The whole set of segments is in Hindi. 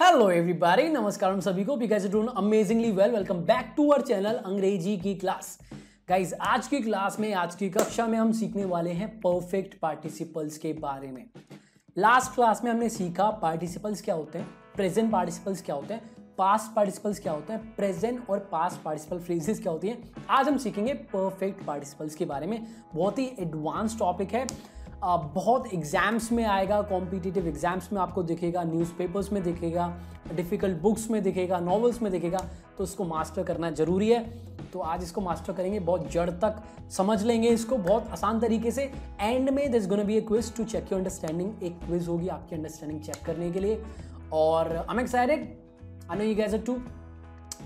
हेलो एवरीबॉडी नमस्कार हम सभी को because don't amazingly well welcome back to our channel अंग्रेजी की क्लास गाइज आज की क्लास में आज की कक्षा में हम सीखने वाले हैं परफेक्ट पार्टिसिपल्स के बारे में लास्ट क्लास में हमने सीखा पार्टिसिपल्स क्या होते हैं प्रेजेंट पार्टिसिपल्स क्या होते हैं पास्ट पार्टिसिपल्स क्या होते हैं प्रेजेंट और पास्ट पार्टिसिपल फ्रेजेस क्या होती हैं आज हम सीखेंगे परफेक्ट पार्टिसिपल्स के बारे में बहुत ही एडवांस टॉपिक है बहुत एग्ज़ाम्स में आएगा कॉम्पिटिटिव एग्ज़ाम्स में आपको दिखेगा न्यूज़पेपर्स में दिखेगा डिफ़िकल्ट बुक्स में दिखेगा नॉवेल्स में दिखेगा तो इसको मास्टर करना ज़रूरी है तो आज इसको मास्टर करेंगे बहुत जड़ तक समझ लेंगे इसको बहुत आसान तरीके से एंड में this gonna be a quiz to check your understanding एक क्विज होगी आपकी अंडरस्टैंडिंग चेक करने के लिए और I am excited I know you guys too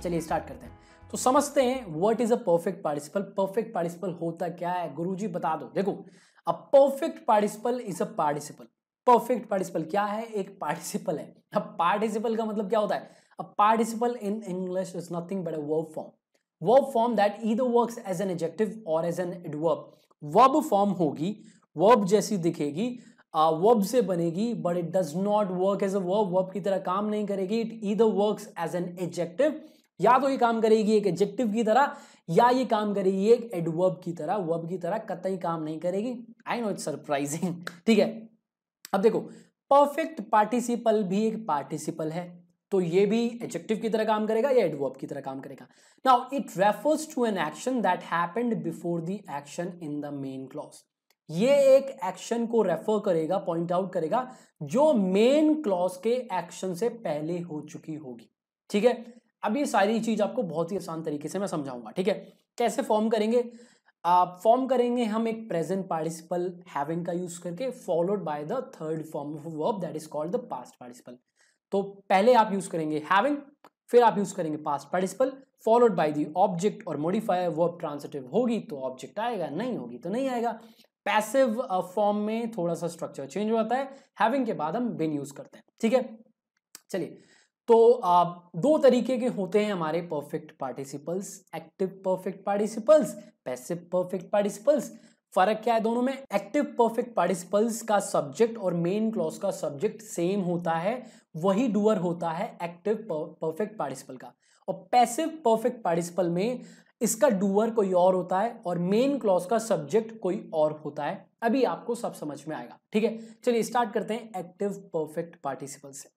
चलिए स्टार्ट करते हैं तो समझते हैं what is a perfect participle perfect participle होता क्या है गुरुजी बता दो देखो a perfect participle is a participle perfect participle क्या है एक पार्टिसिपल है अब पार्टिसिपल का मतलब क्या होता है a participle in English is nothing but a verb form verb form that either works as an adjective or as an adverb verb form होगी वर्ब जैसी दिखेगी वर्ब से बनेगी but it does not work as a verb verb की तरह काम नहीं करेगी it either works as an adjective या तो ये काम करेगी एक एडजेक्टिव की तरह या ये काम करेगी एक एडवर्ब की तरह वर्ब की तरह कतई काम नहीं करेगी आई नो इट सरप्राइजिंग ठीक है अब देखो परफेक्ट पार्टिसिपल भी एक पार्टिसिपल है तो ये भी एडजेक्टिव की तरह काम करेगा या एडवर्ब की तरह काम करेगा now it refers to an action that happened before the action in the main clause ये एक एक्शन को रेफर करेगा पॉइंट आउट करेगा जो मेन क्लॉज के एक्शन से पहले हो चुकी होगी ठीक है अब ये सारी चीज़ आपको बहुत ही आसान तरीके से मैं समझाऊंगा ठीक है कैसे फॉर्म करेंगे आप फॉर्म करेंगे हम एक प्रेजेंट पार्टिसिपल हैविंग का यूज करके followed by the third form of verb that is called the past participle तो पहले आप यूज करेंगे हैविंग फिर आप यूज करेंगे past participle followed by the object और मॉडिफायर वर्ब ट्रांसिटिव होगी तो ऑब्जेक्ट आएगा नहीं होगी तो नहीं आएगा पैसिव फॉर्म uh, में थोड़ा सा स्ट्रक्चर चेंज हो जाता है हैविंग के बाद हम बिन यूज करते हैं ठीक है चलिए तो आप दो तरीके के होते हैं हमारे perfect participles active perfect participles passive perfect participles फर्क क्या है दोनों में एक्टिव परफेक्ट पार्टिसिपल्स का सब्जेक्ट और मेन क्लॉज का सब्जेक्ट सेम होता है वही डूअर होता है एक्टिव परफेक्ट पार्टिसिपल का और पैसिव परफेक्ट पार्टिसिपल में इसका डूअर कोई और होता है और मेन क्लॉज का सब्जेक्ट कोई और होता है अभी आपको सब समझ में आएगा ठीक है चलिए स्टार्ट करते हैं एक्टिव परफेक्ट पार्टिसिपल से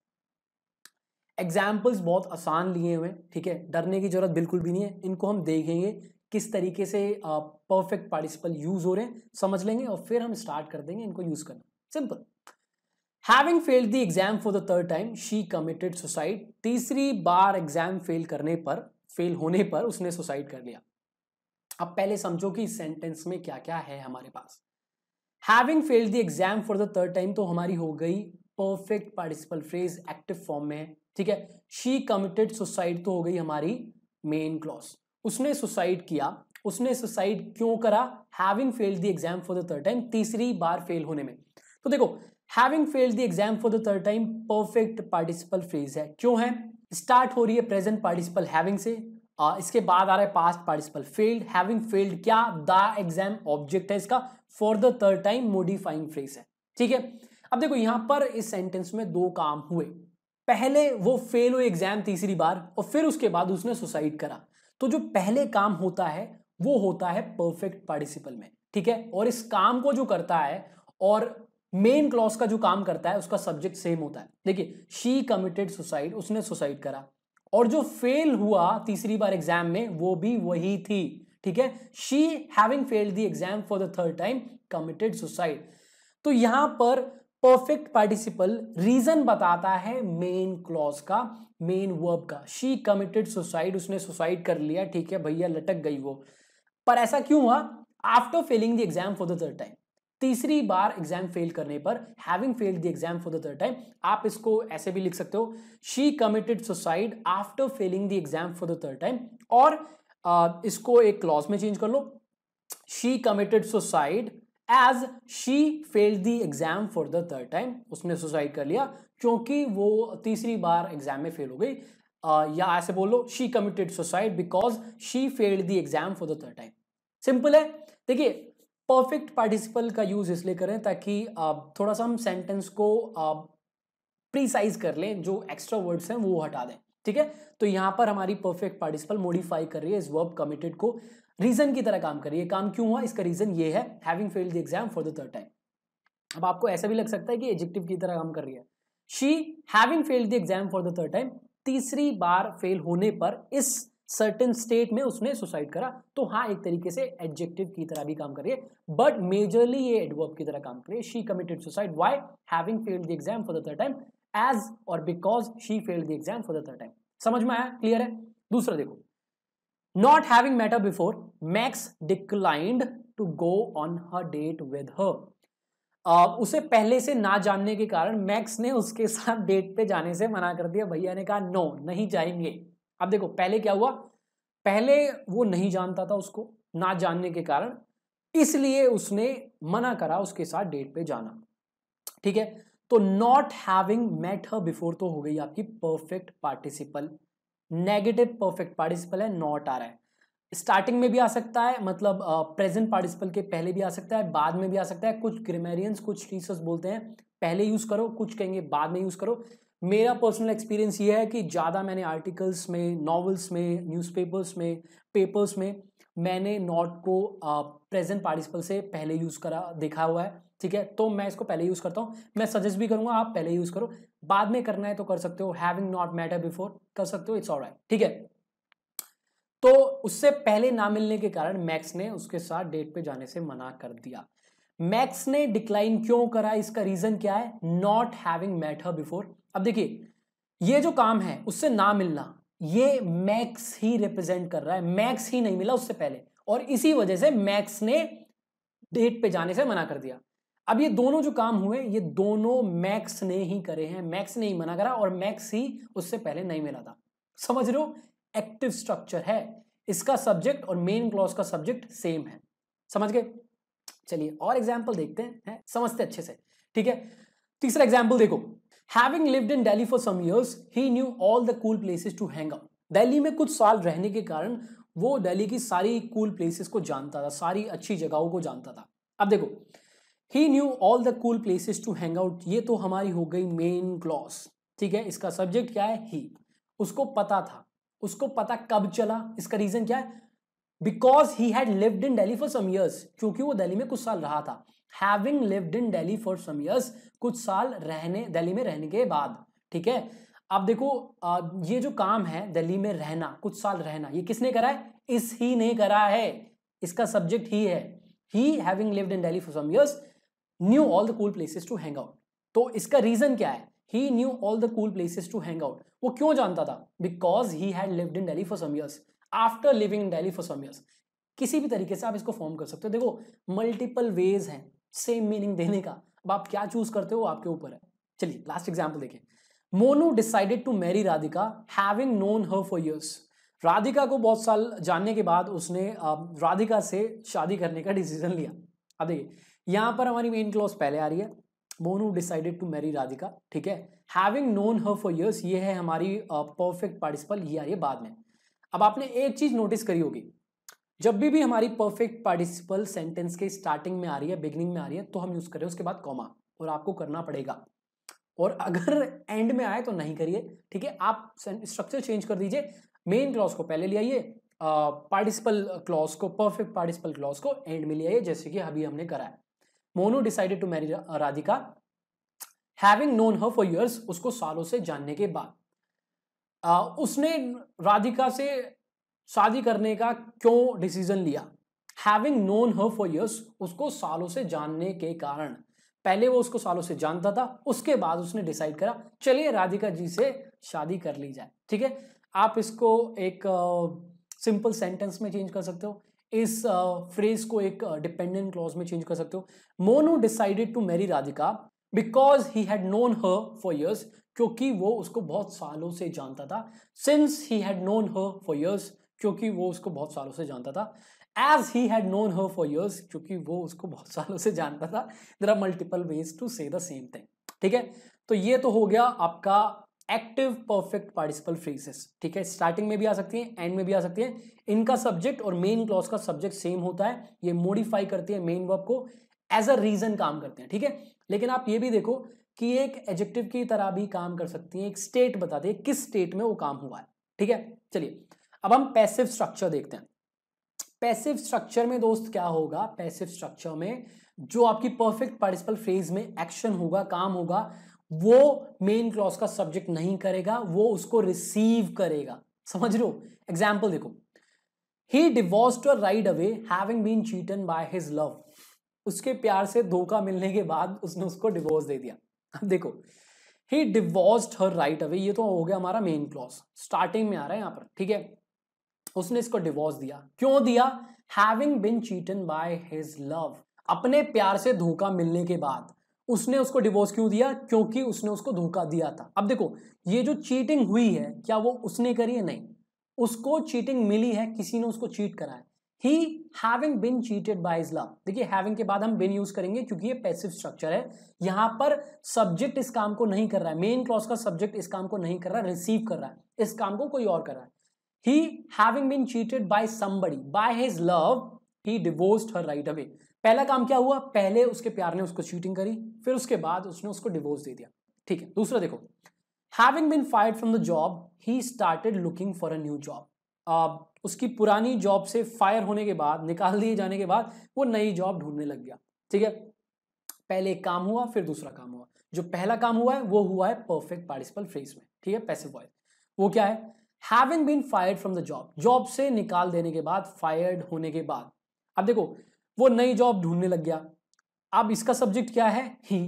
एग्जाम्पल्स बहुत आसान लिए हुए हैं ठीक है डरने की ज़रूरत बिल्कुल भी नहीं है इनको हम देखेंगे किस तरीके से परफेक्ट पार्टिसिपल यूज़ हो रहे हैं समझ लेंगे और फिर हम स्टार्ट कर देंगे इनको यूज़ करना simple having failed the exam for the third time she committed suicide तीसरी बार एग्जाम फेल करने पर फेल होने पर उसने सुसाइड कर लिया अब पहले समझो कि इस सेंटेंस में क्या क्या है हमारे पास having failed the exam for the third time तो हमारी हो गई perfect participle phrase active form में ठीक है शी कमिटेड सुसाइड तो हो गई हमारी मेन क्लॉज उसने सुसाइड किया उसने सुसाइड क्यों करा having fail the exam for the third time तीसरी बार फेल होने में तो देखो having fail the exam for the third time perfect participle phrase है क्यों है स्टार्ट हो रही है प्रेजेंट पार्टिसिपल हैविंग से आ, इसके बाद आ रहा है past participle failed having failed क्या द एग्जाम ऑब्जेक्ट है इसका for the third time modifying phrase है ठीक है अब देखो यहां पर इस सेंटेंस में दो काम हुए पहले वो फेल हुई एग्जाम तीसरी बार और फिर उसके बाद उसने सुसाइड करा तो जो पहले काम होता है वो होता है परफेक्ट पार्टिसिपल में ठीक है और इस काम को जो करता है और मेन क्लॉज का जो काम करता है उसका सब्जेक्ट सेम होता है देखिए शी कमिटेड सुसाइड उसने सुसाइड करा और जो फेल हुआ तीसरी बार एग्जाम में वो भी वही थी ठीक है she having failed the exam for the third time committed suicide तो यहां पर परफेक्ट पार्टिसिपल रीजन बताता है मेन क्लॉज का मेन वर्ब का शी कमिटेड सुसाइड उसने सुसाइड कर लिया ठीक है भैया लटक गई वो पर ऐसा क्यों हुआ after failing the exam for the third time तीसरी बार एग्जाम फेल करने पर having failed the exam for the third time आप इसको ऐसे भी लिख सकते हो she committed suicide after failing the exam for the third time और इसको एक क्लॉज में चेंज कर लो she committed suicide as she fail the exam for the third time उसने सुसाइड कर लिया क्योंकि वो तीसरी बार एग्जाम में फेल हो गई uh, या ऐसे बोलो she committed suicide because she failed the exam for the third time simple है देखिए परफेक्ट पार्टिसिपल का यूज इसलिए करें ताकि uh, थोड़ा सा हम सेंटेंस को प्रीसाइज uh, कर लें जो एक्स्ट्रा वर्ड्स हैं वो हटा दें ठीक है तो यहां पर हमारी परफेक्ट पार्टिसिपल मॉडिफाई कर रही है इस वर्ब कमिटेड को रीजन की तरह काम करिए ये काम क्यों हुआ इसका रीजन ये है having failed the exam for the third time अब आपको ऐसा भी लग सकता है कि एजेक्टिव की तरह काम कर रही है she having failed the exam for the third time तीसरी बार फेल होने पर इस सर्टेन स्टेट में उसने सुसाइड करा तो हाँ एक तरीके से एडजेक्टिव की तरह भी काम करिए बट मेजरली ये एडवर्ब की तरह काम करिए she committed suicide why having failed the exam for the third time as और because she failed the exam for the third time समझ में आया क्लियर है दूसरा देखो not having met her before Max declined to go on her date with her Uh, उसे पहले से ना जानने के कारण मैक्स ने उसके साथ डेट पे जाने से मना कर दिया भैया ने कहा नो नहीं जाएंगे अब देखो पहले क्या हुआ पहले वो नहीं जानता था उसको ना जानने के कारण इसलिए उसने मना करा उसके साथ डेट पे जाना ठीक है तो not having met her before तो हो गई आपकी perfect participle negative perfect participle है नॉट आ रहा है स्टार्टिंग में भी आ सकता है मतलब प्रेजेंट पार्टिसिपल के पहले भी आ सकता है बाद में भी आ सकता है कुछ ग्रेमेरियंस कुछ टीचर्स बोलते हैं पहले यूज़ करो कुछ कहेंगे बाद में यूज़ करो मेरा पर्सनल एक्सपीरियंस ये है कि ज़्यादा मैंने आर्टिकल्स में नॉवेल्स में न्यूज़पेपर्स में पेपर्स में मैंने नॉट को प्रेजेंट पार्टिसिपल से पहले यूज़ करा देखा हुआ है ठीक है तो मैं इसको पहले यूज़ करता हूँ मैं सजेस्ट भी करूँगा आप पहले यूज़ करो बाद में करना है तो कर सकते हो हैविंग नॉट मैटर बिफोर कर सकते हो इट्स ऑल राइट ठीक है तो उससे पहले ना मिलने के कारण मैक्स ने उसके साथ डेट पे जाने से मना कर दिया मैक्स ने डिक्लाइन क्यों करा इसका रीजन क्या है नॉट हैविंग मैटर बिफोर अब देखिए ये जो काम है उससे ना मिलना ये मैक्स ही रिप्रेजेंट कर रहा है मैक्स ही नहीं मिला उससे पहले और इसी वजह से मैक्स ने डेट पे जाने से मना कर दिया अब ये दोनों जो काम हुए ये दोनों मैक्स ने ही करे हैं मैक्स ने ही मना करा और मैक्स ही उससे पहले नहीं मिला था समझ रहे हो एक्टिव स्ट्रक्चर है इसका सब्जेक्ट और मेन क्लॉज का सब्जेक्ट सेम है समझ गए चलिए और एग्जाम्पल देखते हैं है? समझते अच्छे से ठीक है तीसरा एग्जाम्पल देखो having lived in Delhi for some years he knew all the cool places to hang out Delhi में कुछ साल रहने के कारण वो दिल्ली की सारी कूल cool प्लेसेस को जानता था सारी अच्छी जगहों को जानता था अब देखो he knew all the cool places to hang out ये तो हमारी हो गई मेन क्लॉस ठीक है इसका सब्जेक्ट क्या है ही उसको पता था उसको पता कब चला इसका रीजन क्या है because he had lived in Delhi for some years क्योंकि वो दिल्ली में कुछ साल रहा था having lived in Delhi for some years कुछ साल रहने दिल्ली में रहने के बाद ठीक है अब देखो ये जो काम है दिल्ली में रहना कुछ साल रहना ये किसने करा है इस ही ने करा है इसका सब्जेक्ट ही है he having lived in Delhi for some years knew all the cool places to hang out तो इसका रीजन क्या है he knew all the cool places to hang out वो क्यों जानता था because he had lived in Delhi for some years after living in Delhi for some years किसी भी तरीके से आप इसको फॉर्म कर सकते हो देखो मल्टीपल वेज हैं सेम मीनिंग देने का अब आप क्या चूज करते हो आपके ऊपर है चलिए लास्ट एग्जाम्पल देखें Monu decided to marry Radhika having known her for years Radhika को बहुत साल जानने के बाद उसने राधिका से शादी करने का डिसीजन लिया अब देखिए यहाँ हाँ। पर हमारी मेन क्लॉज पहले आ रही है Monu decided to marry Radhika ठीक है having known her for years ये है हमारी परफेक्ट पार्टिसिपल ये आ रही है बाद में अब आपने एक चीज नोटिस करी होगी जब भी भी हमारी परफेक्ट पार्टिसिपल सेंटेंस के स्टार्टिंग में आ रही है बिगनिंग में आ रही है तो हम यूज करें उसके बाद कॉमा और आपको करना पड़ेगा और अगर एंड में आए तो नहीं करिए ठीक है आप स्ट्रक्चर चेंज कर दीजिए मेन क्लॉज को पहले ले आइए पार्टिसिपल क्लॉज को परफेक्ट पार्टिसिपल क्लॉज को एंड में ले आइए जैसे कि अभी हमने करा है Monu decided to marry Radhika having known her for years उसको सालों से जानने के बाद आ, उसने राधिका से शादी करने का क्यों डिसीजन लिया having known her for years उसको सालों से जानने के कारण पहले वो उसको सालों से जानता था उसके बाद उसने डिसाइड करा चलिए राधिका जी से शादी कर ली जाए ठीक है आप इसको एक सिंपल uh, सेंटेंस में चेंज कर सकते हो इस फ्रेज को एक डिपेंडेंट क्लॉज में चेंज कर सकते हो Monu decided to marry Radhika because he had known her for years क्योंकि वो उसको बहुत सालों से जानता था since he had known her for years क्योंकि वो उसको बहुत सालों से जानता था as he had known her for years क्योंकि वो उसको बहुत सालों से जानता था there are multiple ways to say the same thing ठीक है तो ये तो हो गया आपका एक्टिव परफेक्ट पार्टिसिपल फ्रेजेस ठीक है स्टार्टिंग में भी आ सकती हैं एंड में भी आ सकती हैं इनका सब्जेक्ट और मेन क्लॉज का सब्जेक्ट सेम होता है ये मॉडिफाई करती है मेन वर्ब को एज अ रीजन काम करते हैं ठीक है थीके? लेकिन आप ये भी देखो कि एक एडजेक्टिव की तरह भी काम कर सकती है एक स्टेट बता है किस स्टेट में वो काम हुआ है ठीक है चलिए अब हम पैसिव स्ट्रक्चर देखते हैं पैसिव स्ट्रक्चर में दोस्त क्या होगा पैसिव स्ट्रक्चर में जो आपकी परफेक्ट पार्टिसिपल फ्रेज में एक्शन होगा काम होगा वो मेन क्लॉज का सब्जेक्ट नहीं करेगा वो उसको रिसीव करेगा समझ लो एग्जाम्पल देखो he divorced to right away having been cheated by his love उसके प्यार से धोखा मिलने के बाद उसने उसको डिवोर्स दे दिया अब देखो he divorced her right away ये तो हो गया हमारा मेन क्लॉज स्टार्टिंग में आ रहा है यहां पर ठीक है उसने इसको डिवोर्स दिया क्यों दिया having been cheated by his love अपने प्यार से धोखा मिलने के बाद उसने उसको डिवोर्स क्यों दिया क्योंकि उसने उसको धोखा दिया था अब देखो ये जो चीटिंग हुई है क्या वो उसने करी है नहीं उसको चीटिंग मिली है किसी ने उसको चीट करा है he having been cheated by his love देखिए हैविंग के बाद हम बिन यूज करेंगे क्योंकि ये पैसिव स्ट्रक्चर है यहाँ पर सब्जेक्ट इस काम को नहीं कर रहा है मेन क्लॉज का सब्जेक्ट इस काम को नहीं कर रहा रिसीव कर रहा है इस काम को कोई और कर रहा है he having been cheated by somebody by his love he divorced her right away पहला काम क्या हुआ पहले उसके प्यार ने उसको चीटिंग करी फिर उसके बाद उसने उसको डिवोर्स दे दिया ठीक है दूसरा देखो having been fired from the job he started looking for a new job उसकी पुरानी जॉब से फायर होने के बाद निकाल दिए जाने के बाद वो नई जॉब ढूंढने लग गया ठीक है पहले एक काम हुआ फिर दूसरा काम हुआ जो पहला काम हुआ है वो हुआ है परफेक्ट पार्टिसिपल फ्रेज में ठीक है पैसिव वॉइस वो क्या है having been fired from the job job से निकाल देने के बाद फायर्ड होने के बाद अब देखो वो नई जॉब ढूंढने लग गया अब इसका सब्जेक्ट क्या है ही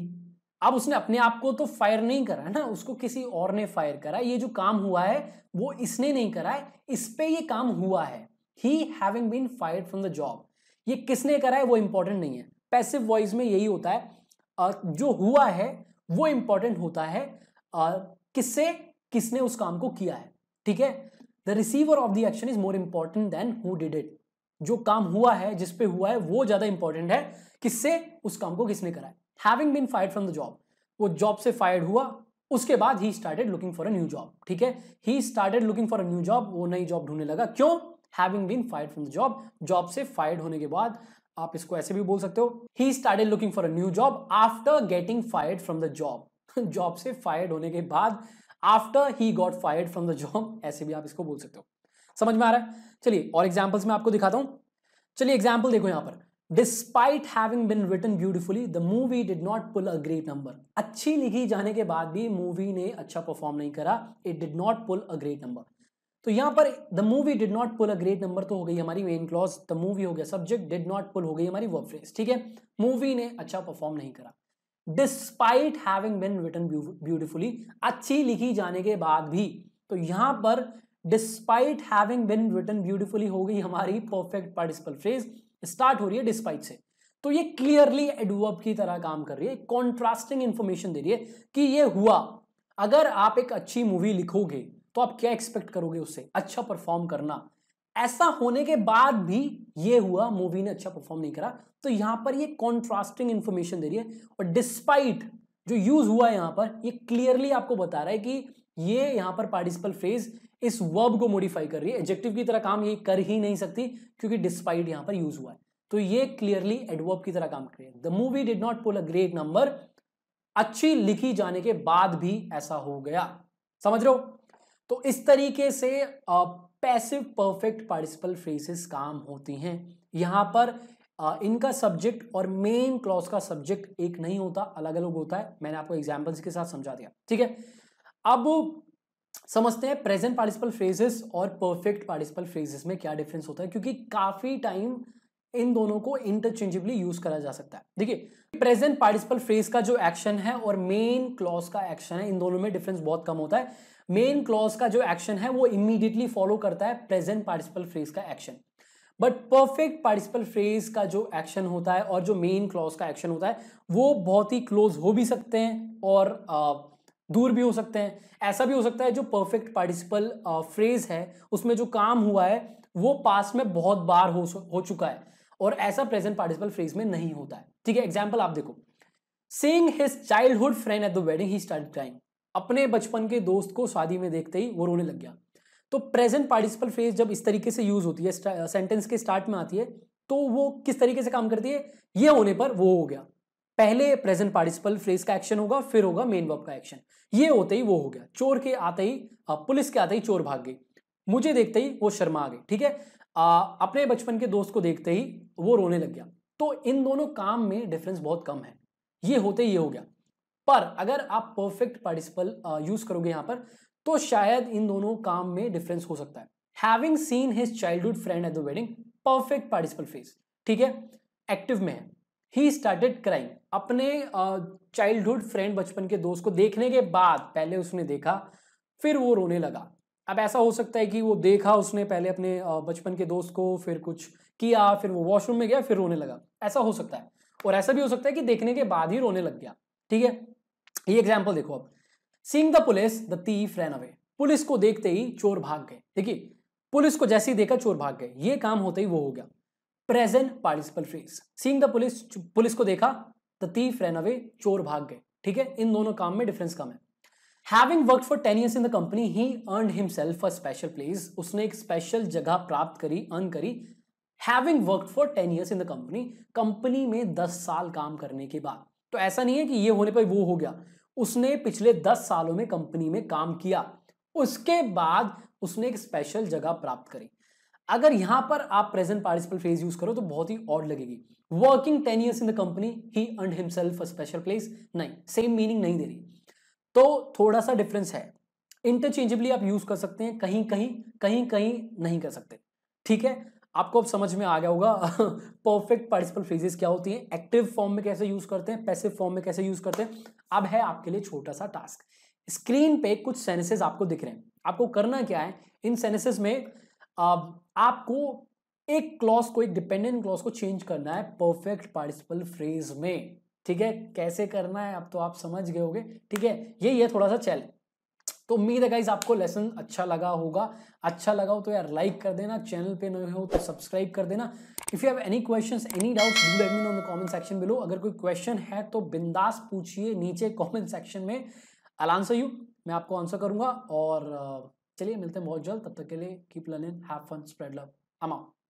अब उसने अपने आप को तो फायर नहीं करा ना उसको किसी और ने फायर करा ये जो काम हुआ है वो इसने नहीं करा है इस पे ये काम हुआ है he having been fire from the job ये किसने करा है वो इंपॉर्टेंट नहीं है पैसिव वॉइस में यही होता है जो हुआ है वो इंपॉर्टेंट होता है किससे किसने उस काम को किया है ठीक है the receiver of the action is more important than who did it जो काम हुआ है जिस पे हुआ है वो ज्यादा इंपॉर्टेंट है किससे उस काम को किसने कराया having been fired from the job वो जॉब से फायर्ड हुआ उसके बाद he started looking for a new job ठीक है he started looking for a new job वो नई जॉब ढूंढने लगा क्यों having been fired from the job job से फायर्ड होने के बाद आप इसको ऐसे भी बोल सकते हो he started looking for a new job after getting fired from the job job से फायर्ड होने के बाद after he got fired from the job ऐसे भी आप इसको बोल सकते हो समझ में आ रहा है चलिए और एग्जाम्पल्स में आपको दिखाता हूँ चलिए एग्जाम्पल देखो यहाँ पर despite having been written beautifully the movie did not pull a great number अच्छी लिखी जाने के बाद भी मूवी ने अच्छा परफॉर्म नहीं करा it did not pull a great number तो यहाँ पर the movie did not pull a great number तो हो गई हमारी मेन क्लॉज द मूवी हो गया सब्जेक्ट डिड नॉट पुल हो गई हमारी वर्क फ्रेस ठीक है मूवी ने अच्छा परफॉर्म नहीं करा despite having been written beautifully अच्छी लिखी जाने के बाद भी तो यहाँ पर despite having been written beautifully हो गई हमारी परफेक्ट पार्टिसिपल फ्रेज स्टार्ट हो रही है डिस्पाइट से तो ये क्लियरली एडवर्ब की तरह काम कर रही है कॉन्ट्रास्टिंग इंफॉर्मेशन दे रही है कि ये हुआ अगर आप एक अच्छी मूवी लिखोगे तो आप क्या एक्सपेक्ट करोगे उससे अच्छा परफॉर्म करना ऐसा होने के बाद भी ये हुआ मूवी ने अच्छा परफॉर्म नहीं करा तो यहां पर ये कॉन्ट्रास्टिंग इंफॉर्मेशन दे रही है और डिस्पाइट जो यूज हुआ है यहां पर ये क्लियरली आपको बता रहा है कि ये यहां पर पार्टिसिपल फ्रेज इस वर्ब को मॉडिफाई कर रही है एडजेक्टिव की तरह काम ये कर ही नहीं सकती क्योंकि डिस्पाइट यहां पर यूज हुआ है तो ये क्लियरली एडवर्ब की तरह काम कर रही है the movie did not pull a great number अच्छी लिखी जाने के बाद भी ऐसा हो गया समझ रहे हो तो इस तरीके से पैसिव परफेक्ट पार्टिसिपल फ्रेसेस काम होती हैं यहां पर आ, इनका सब्जेक्ट और मेन क्लॉज का सब्जेक्ट एक नहीं होता अलग अलग होता है मैंने आपको एग्जाम्पल्स के साथ समझा दिया ठीक है अब समझते हैं प्रेजेंट पार्टिसिपल फ्रेजेस और परफेक्ट पार्टिसिपल फ्रेजेस में क्या डिफरेंस होता है क्योंकि काफ़ी टाइम इन दोनों को इंटरचेंजेबली यूज करा जा सकता है देखिए प्रेजेंट पार्टिसिपल फ्रेज का जो एक्शन है और मेन क्लॉज का एक्शन है इन दोनों में डिफरेंस बहुत कम होता है मेन क्लॉज का जो एक्शन है वो इमीडिएटली फॉलो करता है प्रेजेंट पार्टिसिपल फ्रेज का action but perfect participle phrase का जो एक्शन होता है और जो मेन क्लॉज का एक्शन होता है वो बहुत ही क्लोज हो भी सकते हैं और uh, दूर भी हो सकते हैं ऐसा भी हो सकता है जो परफेक्ट पार्टिसिपल फ्रेज है उसमें जो काम हुआ है वो पास में बहुत बार हो हो चुका है और ऐसा प्रेजेंट पार्टिसिपल फ्रेज में नहीं होता है ठीक है एग्जाम्पल आप देखो seeing his childhood friend at the wedding he start crying अपने बचपन के दोस्त को शादी में देखते ही वो रोने लग गया तो प्रेजेंट पार्टिसिपल फ्रेज जब इस तरीके से यूज होती है सेंटेंस के स्टार्ट में आती है तो वो किस तरीके से काम करती है ये होने पर वो हो गया पहले प्रेजेंट पार्टिसिपल फ्रेज का एक्शन होगा फिर होगा मेन वर्ब का एक्शन ये होते ही वो हो गया चोर के आते ही पुलिस के आते ही चोर भाग गई मुझे देखते ही वो शर्मा आ गई ठीक है आ, अपने बचपन के दोस्त को देखते ही वो रोने लग गया तो इन दोनों काम में डिफरेंस बहुत कम है ये होते ही ये हो गया पर अगर आप परफेक्ट पार्टिसिपल यूज करोगे यहाँ पर तो शायद इन दोनों काम में डिफरेंस हो सकता है having seen his childhood friend at the wedding perfect participle phrase ठीक है एक्टिव में है ही स्टार्टेड क्राइम अपने चाइल्डहुड फ्रेंड बचपन के दोस्त को देखने के बाद पहले उसने देखा फिर वो रोने लगा अब ऐसा हो सकता है कि वो देखा उसने पहले अपने बचपन के दोस्त को फिर कुछ किया फिर वो वॉशरूम में गया फिर रोने लगा ऐसा हो सकता है और ऐसा भी हो सकता है कि देखने के बाद ही रोने लग गया ठीक है ये एग्जाम्पल देखो अब seeing the police the thief ran away police को देखते ही चोर भाग गए देखिए पुलिस को जैसे ही देखा चोर भाग गए ये काम होते ही वो हो गया present participle phrase seeing the police police को देखा द तीफ रैन अवे चोर भाग गए ठीक है इन दोनों काम में डिफरेंस कम है having work for ten years in the company he earn himself a special place उसने एक स्पेशल जगह प्राप्त करी अर्न करी having work for ten years in the company company में दस साल काम करने के बाद तो ऐसा नहीं है कि ये होने पर वो हो गया उसने पिछले दस सालों में कंपनी में काम किया उसके बाद उसने एक स्पेशल जगह प्राप्त करी अगर यहां पर आप प्रेजेंट पार्टिसिपल फ्रेज यूज करो तो बहुत ही ऑड लगेगी working ten years in the company he earned himself a special place नहीं सेम मीनिंग नहीं दे रही तो थोड़ा सा डिफरेंस है इंटरचेंजेबली आप यूज कर सकते हैं कहीं कहीं कहीं कहीं नहीं कर सकते ठीक है आपको अब समझ में आ गया होगा परफेक्ट पार्टिसिपल फ्रेजेस क्या होती हैं एक्टिव फॉर्म में कैसे यूज करते हैं पैसिव फॉर्म में कैसे यूज करते हैं अब है आपके लिए छोटा सा टास्क स्क्रीन पे कुछ सेंसेस आपको दिख रहे हैं आपको करना क्या है इन सेंसेस में आपको एक क्लॉज को एक डिपेंडेंट क्लॉज को चेंज करना है परफेक्ट पार्टिसिपल फ्रेज में ठीक है कैसे करना है अब तो आप समझ गए होगे ठीक है ये ये थोड़ा सा चैलेंज तो उम्मीद है गाइज आपको लेसन अच्छा लगा होगा अच्छा लगा हो तो यार लाइक कर देना चैनल पे नए हो तो सब्सक्राइब कर देना if you have any question any doubt do let me know in the comment section below अगर कोई क्वेश्चन है तो बिंदास पूछिए नीचे कमेंट सेक्शन में आई आंसर यू मैं आपको आंसर करूंगा और चलिए मिलते हैं बहुत जल्द तब तक के लिए keep learning have fun spread love out